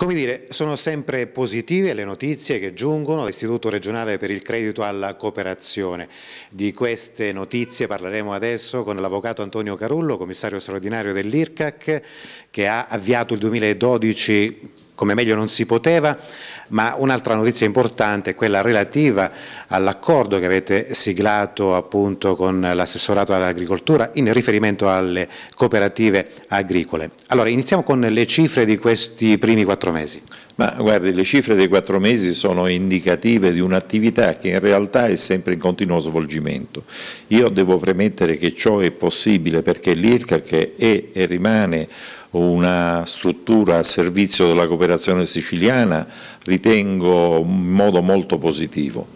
Come dire, sono sempre positive le notizie che giungono dall'Istituto regionale per il credito alla cooperazione. Di queste notizie parleremo adesso con l'avvocato Antonio Carullo, commissario straordinario dell'IRCAC, che ha avviato il 2012 come meglio non si poteva, ma un'altra notizia importante è quella relativa all'accordo che avete siglato appunto con l'assessorato all'agricoltura in riferimento alle cooperative agricole. Allora iniziamo con le cifre di questi primi quattro mesi. Ma guardi, le cifre dei quattro mesi sono indicative di un'attività che in realtà è sempre in continuo svolgimento. Io devo premettere che ciò è possibile perché l'IRCA che è e rimane una struttura a servizio della cooperazione siciliana, ritengo in modo molto positivo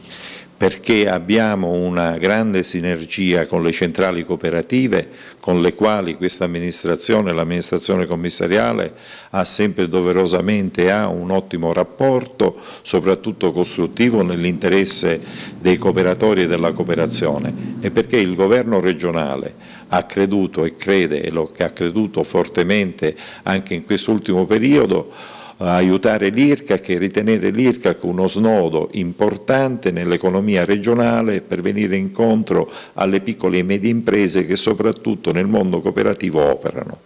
perché abbiamo una grande sinergia con le centrali cooperative con le quali questa amministrazione, l'amministrazione commissariale ha sempre doverosamente ha un ottimo rapporto, soprattutto costruttivo nell'interesse dei cooperatori e della cooperazione e perché il governo regionale ha creduto e crede e lo ha creduto fortemente anche in quest'ultimo periodo aiutare l'IRCAC e ritenere l'IRCAC uno snodo importante nell'economia regionale per venire incontro alle piccole e medie imprese che soprattutto nel mondo cooperativo operano.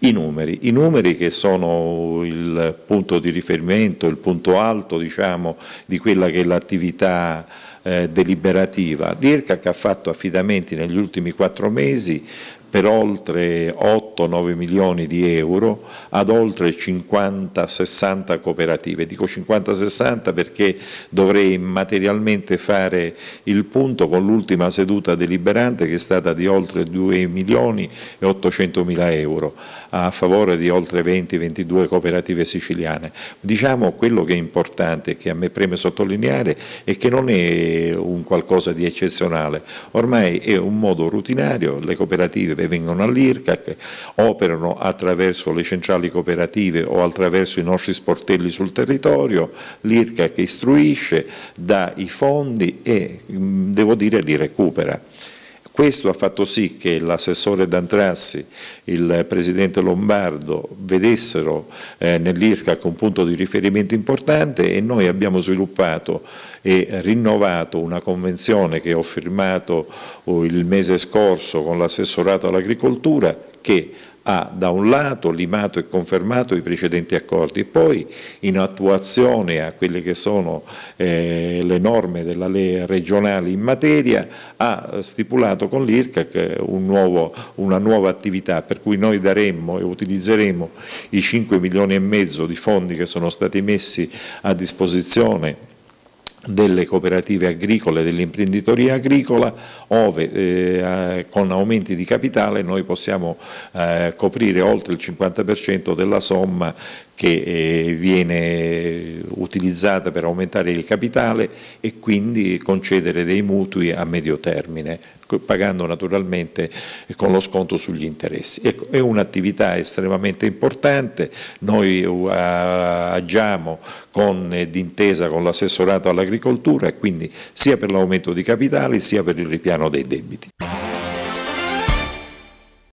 I numeri, i numeri che sono il punto di riferimento, il punto alto diciamo, di quella che è l'attività eh, deliberativa. L'IRCAC ha fatto affidamenti negli ultimi quattro mesi per oltre 8-9 milioni di euro ad oltre 50-60 cooperative. Dico 50-60 perché dovrei materialmente fare il punto con l'ultima seduta deliberante che è stata di oltre 2 milioni e 800 mila euro a favore di oltre 20-22 cooperative siciliane. Diciamo quello che è importante, e che a me preme sottolineare, è che non è un qualcosa di eccezionale, ormai è un modo rutinario, le cooperative vengono all'IRCAC, operano attraverso le centrali cooperative o attraverso i nostri sportelli sul territorio, l'IRCAC istruisce, dà i fondi e devo dire li recupera. Questo ha fatto sì che l'assessore Dantrassi, il presidente Lombardo vedessero eh, nell'IRCAC un punto di riferimento importante e noi abbiamo sviluppato e rinnovato una convenzione che ho firmato oh, il mese scorso con l'assessorato all'agricoltura che ha da un lato limato e confermato i precedenti accordi e poi in attuazione a quelle che sono eh, le norme della legge regionale in materia ha stipulato con l'IRCAC eh, un una nuova attività per cui noi daremmo e utilizzeremo i 5 milioni e mezzo di fondi che sono stati messi a disposizione delle cooperative agricole, dell'imprenditoria agricola, ove eh, con aumenti di capitale noi possiamo eh, coprire oltre il 50% della somma che eh, viene utilizzata per aumentare il capitale e quindi concedere dei mutui a medio termine pagando naturalmente con lo sconto sugli interessi. Ecco, è un'attività estremamente importante, noi eh, agiamo con, d'intesa con l'assessorato all'agricoltura quindi sia per l'aumento di capitali sia per il ripiano dei debiti.